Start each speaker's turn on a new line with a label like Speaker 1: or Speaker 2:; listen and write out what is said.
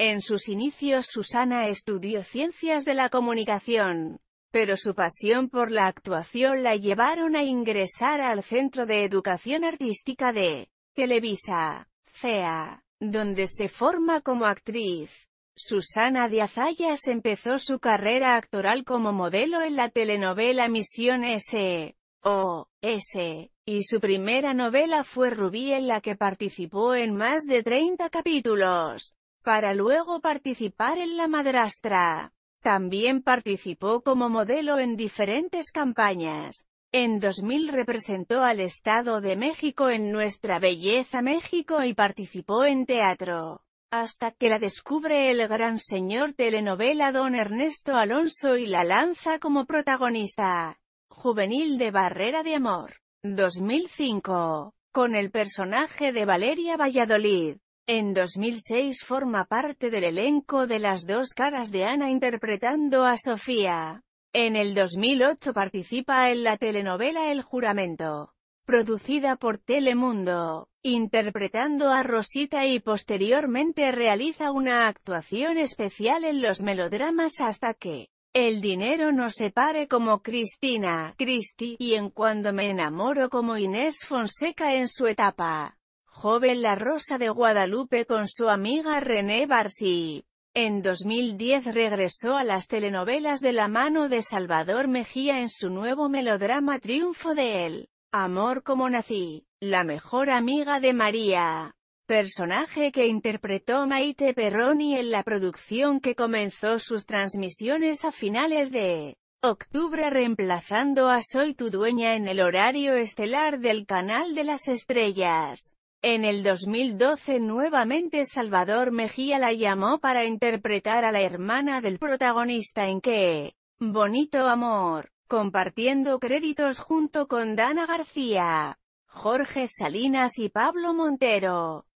Speaker 1: En sus inicios Susana estudió ciencias de la comunicación, pero su pasión por la actuación la llevaron a ingresar al Centro de Educación Artística de Televisa, CEA, donde se forma como actriz. Susana de Azayas empezó su carrera actoral como modelo en la telenovela Misión S. O. S. Y su primera novela fue Rubí en la que participó en más de 30 capítulos para luego participar en La Madrastra. También participó como modelo en diferentes campañas. En 2000 representó al Estado de México en Nuestra Belleza México y participó en teatro. Hasta que la descubre el gran señor telenovela Don Ernesto Alonso y la lanza como protagonista. Juvenil de Barrera de Amor. 2005. Con el personaje de Valeria Valladolid. En 2006 forma parte del elenco de Las dos caras de Ana interpretando a Sofía. En el 2008 participa en la telenovela El juramento, producida por Telemundo, interpretando a Rosita y posteriormente realiza una actuación especial en los melodramas hasta que el dinero nos separe como Cristina, Cristi, y en Cuando me enamoro como Inés Fonseca en su etapa joven La Rosa de Guadalupe con su amiga René Barsi. En 2010 regresó a las telenovelas de la mano de Salvador Mejía en su nuevo melodrama Triunfo de él. Amor como nací, la mejor amiga de María. Personaje que interpretó Maite Perroni en la producción que comenzó sus transmisiones a finales de octubre reemplazando a Soy tu dueña en el horario estelar del Canal de las Estrellas. En el 2012 nuevamente Salvador Mejía la llamó para interpretar a la hermana del protagonista en Que Bonito Amor, compartiendo créditos junto con Dana García, Jorge Salinas y Pablo Montero.